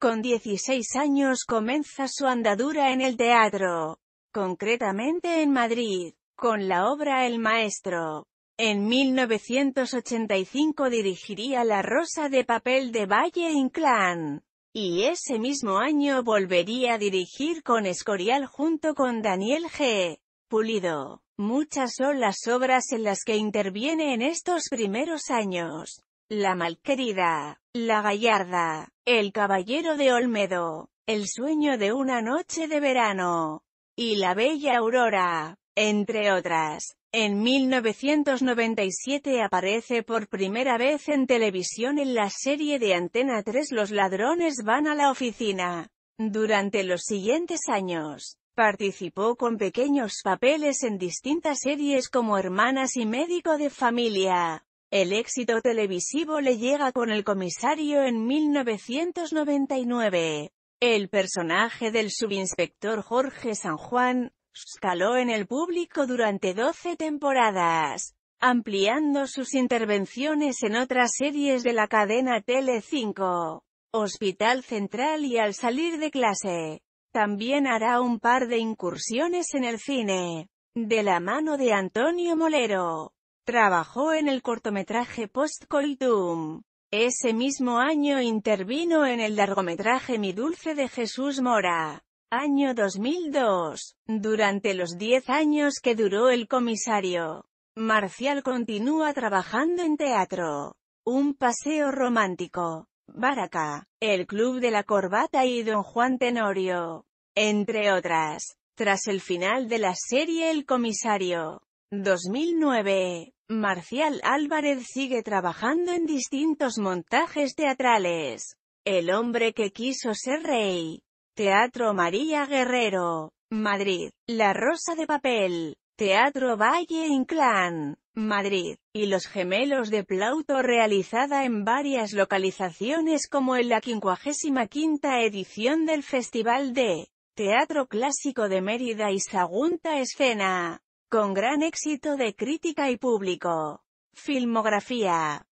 Con 16 años comienza su andadura en el teatro, concretamente en Madrid, con la obra El Maestro. En 1985 dirigiría La Rosa de Papel de Valle Inclán, y ese mismo año volvería a dirigir con Escorial junto con Daniel G. Pulido. Muchas son las obras en las que interviene en estos primeros años la malquerida, la gallarda, el caballero de Olmedo, el sueño de una noche de verano, y la bella aurora, entre otras. En 1997 aparece por primera vez en televisión en la serie de Antena 3 Los ladrones van a la oficina. Durante los siguientes años, participó con pequeños papeles en distintas series como Hermanas y Médico de Familia. El éxito televisivo le llega con El comisario en 1999. El personaje del subinspector Jorge San Juan, escaló en el público durante 12 temporadas, ampliando sus intervenciones en otras series de la cadena Tele5, Hospital Central y Al salir de clase. También hará un par de incursiones en el cine, de la mano de Antonio Molero. Trabajó en el cortometraje post Ese mismo año intervino en el largometraje Mi Dulce de Jesús Mora. Año 2002. Durante los 10 años que duró el comisario, Marcial continúa trabajando en teatro. Un paseo romántico. Baraka. El Club de la Corbata y Don Juan Tenorio. Entre otras. Tras el final de la serie El Comisario. 2009. Marcial Álvarez sigue trabajando en distintos montajes teatrales. El hombre que quiso ser rey. Teatro María Guerrero. Madrid. La Rosa de Papel. Teatro Valle Inclán. Madrid. Y Los Gemelos de Plauto realizada en varias localizaciones como en la 55 edición del Festival de Teatro Clásico de Mérida y Sagunta Escena con gran éxito de crítica y público. Filmografía